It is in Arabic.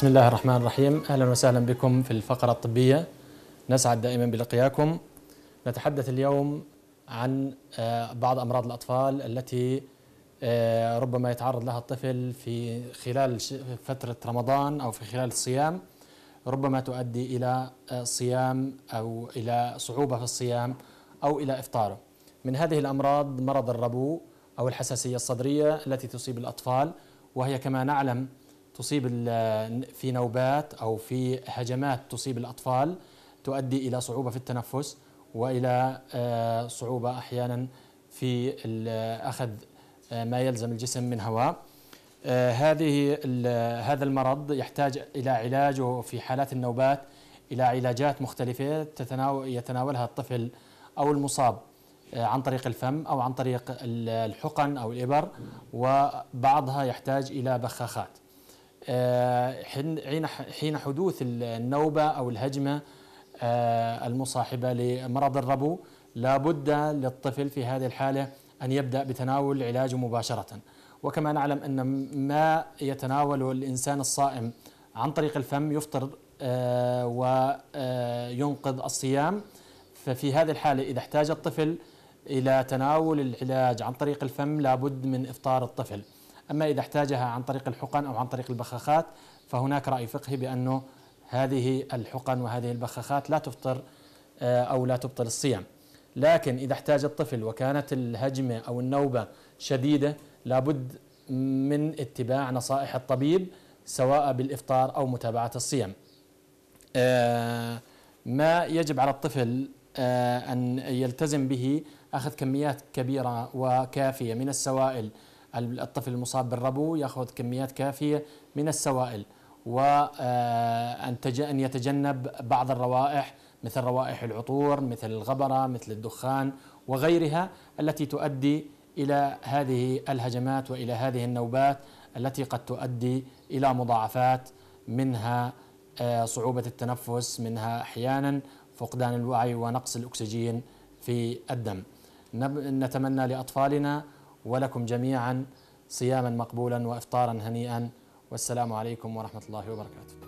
بسم الله الرحمن الرحيم أهلا وسهلا بكم في الفقرة الطبية نسعد دائما بلقياكم نتحدث اليوم عن آه، بعض أمراض الأطفال التي آه، ربما يتعرض لها الطفل في خلال فترة رمضان أو في خلال الصيام ربما تؤدي إلى آه، صيام أو إلى صعوبة في الصيام أو إلى إفطاره من هذه الأمراض مرض الربو أو الحساسية الصدرية التي تصيب الأطفال وهي كما نعلم تصيب في نوبات أو في هجمات تصيب الأطفال تؤدي إلى صعوبة في التنفس وإلى آه، صعوبة أحيانا في أخذ آه، ما يلزم الجسم من هواء آه، هذه هذا المرض يحتاج إلى علاج وفي حالات النوبات إلى علاجات مختلفة يتناولها الطفل أو المصاب عن طريق الفم أو عن طريق الحقن أو الإبر وبعضها يحتاج إلى بخاخات حين حدوث النوبة أو الهجمة آه، المصاحبة لمرض الربو لابد للطفل في هذه الحالة أن يبدأ بتناول العلاج مباشرة وكما نعلم أن ما يتناوله الإنسان الصائم عن طريق الفم يفطر آه، وينقذ آه، الصيام ففي هذه الحالة إذا احتاج الطفل إلى تناول العلاج عن طريق الفم لابد من إفطار الطفل أما إذا احتاجها عن طريق الحقن أو عن طريق البخاخات فهناك رأي فقهي بأنه هذه الحقن وهذه البخاخات لا تفطر آه، أو لا تبطل الصيام لكن إذا احتاج الطفل وكانت الهجمة أو النوبة شديدة لابد من اتباع نصائح الطبيب سواء بالإفطار أو متابعة الصيام آه، ما يجب على الطفل آه، أن يلتزم به أخذ كميات كبيرة وكافية من السوائل الطفل المصاب بالربو ياخذ كميات كافيه من السوائل وان آه، ان يتجنب بعض الروائح مثل روائح العطور مثل الغبره مثل الدخان وغيرها التي تؤدي الى هذه الهجمات والى هذه النوبات التي قد تؤدي الى مضاعفات منها آه، صعوبه التنفس منها احيانا فقدان الوعي ونقص الاكسجين في الدم نتمنى لاطفالنا ولكم جميعا صياما مقبولا وافطارا هنيئا والسلام عليكم ورحمه الله وبركاته